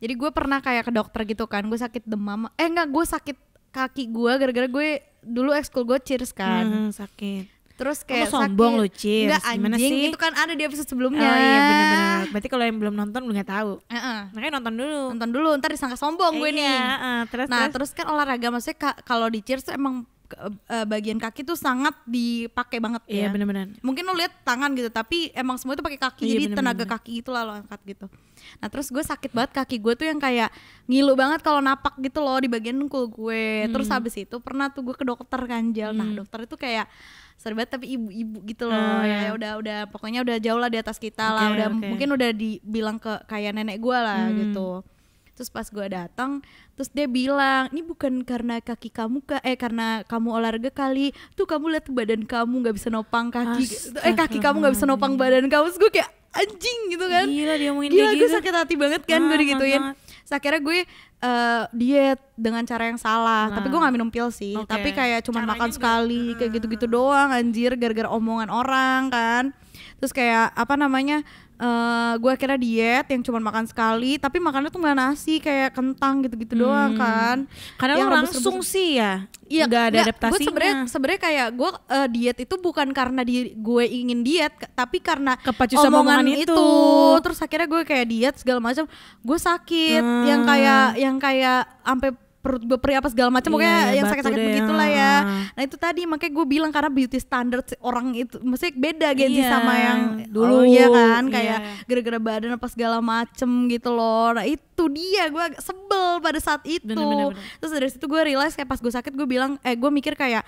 [SPEAKER 1] jadi gue pernah kayak ke dokter gitu kan gue sakit demam eh enggak gue sakit kaki gue gara-gara gue dulu ekskul gue cheers kan hmm, sakit Terus kayak Kamu sombong lo Cheers Enggak anjing Gimana sih? Itu kan ada di episode sebelumnya Oh iya benar-benar Berarti kalau yang belum nonton belum nggak tahu uh -uh. Makanya nonton dulu Nonton dulu ntar disangka sombong eh, gue nih iya, uh, terus, Nah terus. terus kan olahraga Maksudnya kalau di Cheers emang uh, bagian kaki tuh sangat dipakai banget iya, ya. Iya benar-benar. Mungkin lu lihat tangan gitu, tapi emang semua itu pakai kaki, iya, jadi bener -bener. tenaga kaki itu lah lo angkat gitu. Nah terus gue sakit banget kaki gue tuh yang kayak ngilu banget kalau napak gitu loh di bagian dengkul gue. Hmm. Terus habis itu pernah tuh gue ke dokter kanjel. Nah, hmm. Nah dokter itu kayak serbet tapi ibu-ibu gitu loh Oh, iya. ya udah udah pokoknya udah jauh lah di atas kita okay, lah udah okay. mungkin udah dibilang ke kayak nenek gue lah hmm. gitu terus pas gue datang terus dia bilang ini bukan karena kaki kamu ke eh karena kamu olahraga kali tuh kamu lihat badan kamu nggak bisa nopang kaki Astaga. eh kaki kamu nggak bisa nopang badan kamu terus gue kayak anjing gitu kan gila dia mau gila gue gitu. sakit hati banget kan gue digituin banget. Terus akhirnya gue uh, diet dengan cara yang salah nah. tapi gue nggak minum pil sih okay. tapi kayak cuma makan sekali kayak gitu-gitu doang anjir gara-gara omongan orang kan terus kayak apa namanya uh, eh, gue kira diet yang cuma makan sekali tapi makannya tuh nggak nasi kayak kentang gitu-gitu hmm. doang kan karena yang lo langsung rebus sih ya Iya, nggak ada adaptasi. Gue sebenarnya sebenarnya kayak gue uh, diet itu bukan karena di gue ingin diet, tapi karena kepacu omongan, omongan itu. itu. Terus akhirnya gue kayak diet segala macam, gue sakit hmm. yang kayak yang kayak sampai perut gue perih apa segala macam pokoknya yeah, iya, yang sakit-sakit begitulah ah. ya. Nah itu tadi makanya gue bilang karena beauty standard orang itu mesti beda gengsi iya, yeah. sama yang dulu oh, ya kan iya. kayak gara-gara badan apa segala macem gitu loh. Nah itu dia gue sebel pada saat itu. Bener, bener, bener. Terus dari situ gue realize kayak pas gue sakit gue bilang eh gue mikir kayak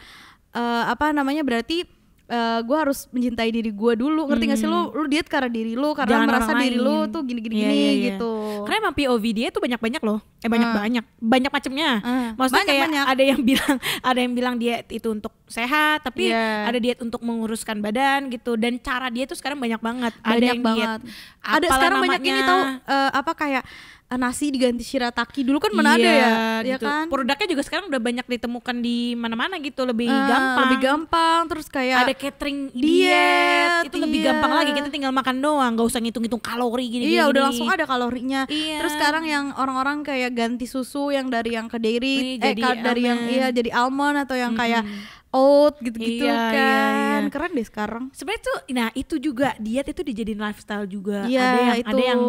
[SPEAKER 1] uh, apa namanya berarti uh, eh, gue harus mencintai diri gue dulu ngerti hmm. gak sih lu hmm. lu diet karena diri lu karena Jangan merasa diri lu tuh iya, gini gini, yeah, gini yeah, yeah. gitu karena emang POV dia tuh banyak banyak loh eh banyak uh. banyak banyak macemnya uh. maksudnya banyak, kayak banyak. ada yang bilang ada yang bilang diet itu untuk sehat tapi yeah. ada diet untuk menguruskan badan gitu dan cara dia tuh sekarang banyak banget banyak ada yang banget diet, ada sekarang namanya. banyak ini tau uh, apa kayak Eh, nasi diganti shirataki dulu kan mana iya, ada ya, iya gitu. ya kan? Produknya juga sekarang udah banyak ditemukan di mana-mana gitu, lebih uh, gampang. Lebih gampang terus kayak ada catering diet, diet itu iya. lebih gampang lagi kita tinggal makan doang, nggak usah ngitung-ngitung kalori gini. Iya, gini. udah langsung ada kalorinya. Iya. Terus sekarang yang orang-orang kayak ganti susu yang dari yang ke dairy, eh jadi dari yang iya jadi almond atau yang hmm. kayak out gitu-gitu iya, iya kan. Iya, iya. Keren deh sekarang. Sebenarnya tuh nah itu juga diet itu dijadiin lifestyle juga. Iya, ada yang itu. ada yang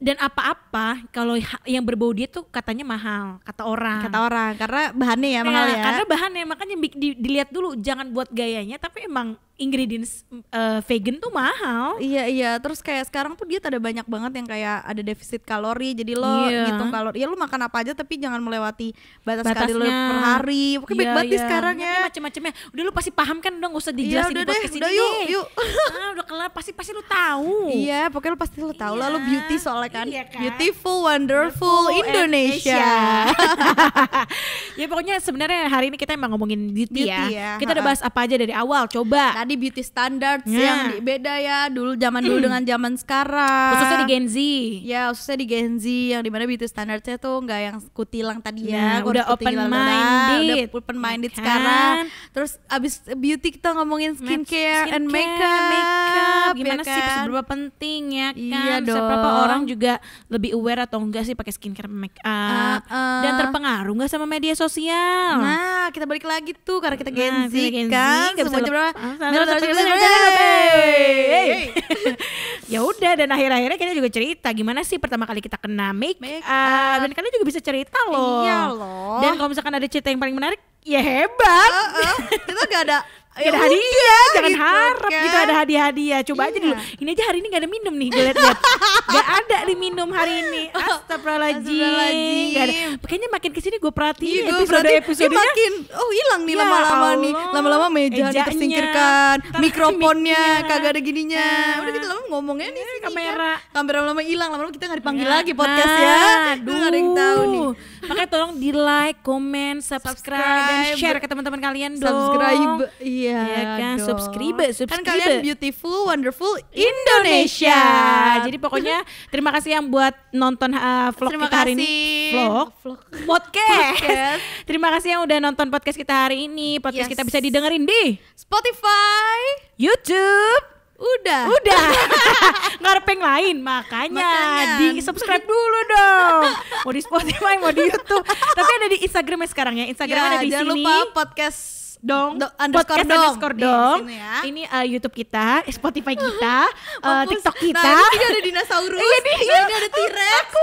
[SPEAKER 1] dan apa-apa kalau yang berbau diet tuh katanya mahal kata orang. Kata orang karena bahannya ya nah, mahal ya. Karena bahannya makanya di, dilihat dulu jangan buat gayanya tapi emang ingredients uh, vegan tuh mahal. Iya iya, terus kayak sekarang tuh dia ada banyak banget yang kayak ada defisit kalori. Jadi lo yeah. ngitung kalori. Ya lo makan apa aja tapi jangan melewati batas Batasnya. kalori per hari. Pokoknya yeah, baik iya, banget yeah. Iya. sekarang ya. Macam-macamnya. Udah lo pasti paham kan udah gak usah iya, dijelasin yeah, udah di podcast deh, udah yuk, yuk. ah, udah kelar pasti pasti lo tahu. Iya, pokoknya lo pasti lo tahu. Yeah. Lo beauty soalnya kan. Iya kan? Beautiful, wonderful, wonderful Indonesia. Indonesia. ya pokoknya sebenarnya hari ini kita emang ngomongin beauty, beauty ya. ya. Kita udah bahas apa aja dari awal. Coba tadi beauty standards yeah. yang beda ya dulu zaman dulu dengan zaman sekarang. Khususnya di Gen Z. Ya, khususnya di Gen Z yang dimana beauty standardsnya tuh nggak yang kutilang tadi iya, ya. udah open minded. Udah open minded iya sekarang. Kan? Terus abis beauty kita ngomongin skincare, skincare and makeup. makeup. Gimana ya kan? sih seberapa penting ya iya kan? Iya Seberapa orang juga lebih aware atau enggak sih pakai skincare make up uh, uh. dan terpengaruh nggak sama media sosial. Nah, kita balik lagi tuh karena kita Gen Z nah, Gen Z, kan. Gak ya udah dan akhir-akhirnya kita juga cerita gimana sih pertama kali kita kena make, make dan kalian juga bisa cerita loh. Iya loh. Dan kalau misalkan ada cerita yang paling menarik ya hebat. Uh, uh, kita gak ada Iya, ya ada hadiah ya, jangan gitu, harap kan? gitu ada hadiah-hadiah coba iya. aja dulu ini aja hari ini gak ada minum nih gue lihat gak ada nih minum hari ini oh, astagfirullahaladzim gak ada kayaknya makin kesini gue perhatiin iya, episode episodenya makin oh hilang nih ya lama-lama ya, nih lama-lama meja Ejanya, tersingkirkan mikrofonnya kagak ada gininya eh, udah kita gitu lama ngomongnya nih iya, sih. kamera kan? kamera lama hilang lama-lama kita gak dipanggil iya. lagi podcast nah, ya aduh gak ada yang tahu nih makanya tolong di like, comment, subscribe, subscribe dan share ke teman-teman kalian dong subscribe iya Iya ya kan, subscribe, subscribe. Kan kalian beautiful, wonderful Indonesia. Indonesia. Jadi pokoknya terima kasih yang buat nonton uh, vlog terima kita hari kasih. ini. Vlog, vlog. Podcast. podcast. terima kasih yang udah nonton podcast kita hari ini. Podcast yes. kita bisa didengerin di Spotify, YouTube, Udah. Udah. ngarepeng lain. Makanya, Makanya. di subscribe dulu dong. Mau di Spotify, mau di YouTube. Tapi ada di Instagramnya sekarang ya. Instagram ada ya, di jangan sini. Jangan lupa podcast dong Do, underscore podcast dong. underscore dong Di ya. ini uh, YouTube kita Spotify kita uh, TikTok kita nah, ini ada dinosaurus ini, iya, iya, ini ada T-Rex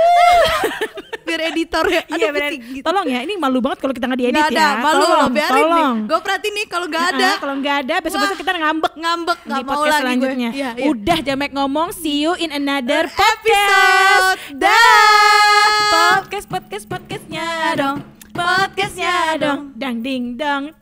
[SPEAKER 1] biar editor ya iya, Gitu. tolong ya ini malu banget kalau kita nggak diedit gak ada, ya malu tolong, biarin tolong. nih gue perhatiin nih kalau nggak ada kalau nggak ada besok besok kita ngambek ngambek di podcast selanjutnya iya, udah jamek ngomong see you in another podcast dah podcast podcast podcastnya dong podcastnya dong dang ding dong.